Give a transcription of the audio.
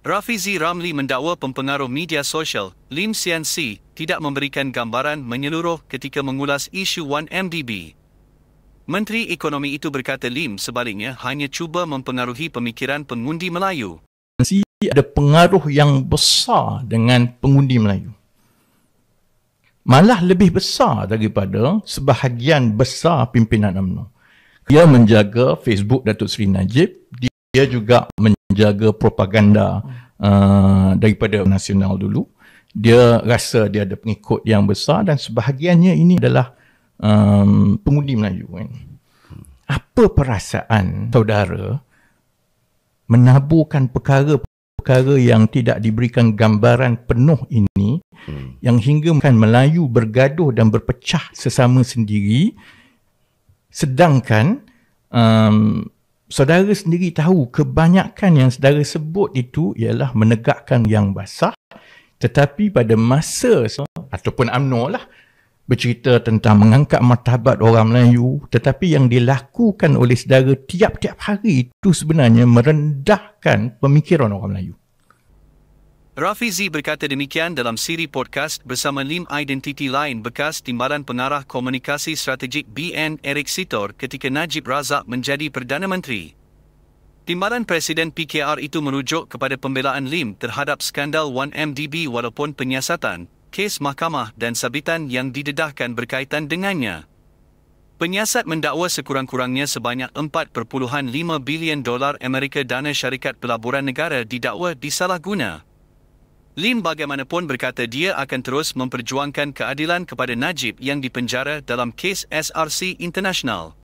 Rafizi Ramli mendakwa pempengaruh media sosial, Lim Sian Si, tidak memberikan gambaran menyeluruh ketika mengulas isu 1MDB. Menteri Ekonomi itu berkata Lim sebaliknya hanya cuba mempengaruhi pemikiran pengundi Melayu. Si ada pengaruh yang besar dengan pengundi Melayu. Malah lebih besar daripada sebahagian besar pimpinan UMNO. Dia menjaga Facebook Datuk Seri Najib di dia juga menjaga propaganda uh, daripada nasional dulu dia rasa dia ada pengikut yang besar dan sebahagiannya ini adalah um, pengundi Melayu kan apa perasaan saudara menaburkan perkara-perkara yang tidak diberikan gambaran penuh ini hmm. yang hingga kan Melayu bergaduh dan berpecah sesama sendiri sedangkan um, saudara sendiri tahu kebanyakan yang saudara sebut itu ialah menegakkan yang basah tetapi pada masa ataupun UMNO lah bercerita tentang mengangkat martabat orang Melayu tetapi yang dilakukan oleh saudara tiap-tiap hari itu sebenarnya merendahkan pemikiran orang Melayu Rafizi berkata demikian dalam siri podcast bersama Lim Identity Lain bekas Timbalan Pengarah Komunikasi Strategik BN Eric Sitor ketika Najib Razak menjadi Perdana Menteri. Timbalan Presiden PKR itu merujuk kepada pembelaan Lim terhadap skandal 1MDB walaupun penyiasatan, kes mahkamah dan sabitan yang didedahkan berkaitan dengannya. Penyiasat mendakwa sekurang-kurangnya sebanyak 4.5 bilion dolar Amerika dana syarikat pelaburan negara didakwa disalahguna. Lim bagaimanapun berkata dia akan terus memperjuangkan keadilan kepada Najib yang dipenjara dalam kes SRC International.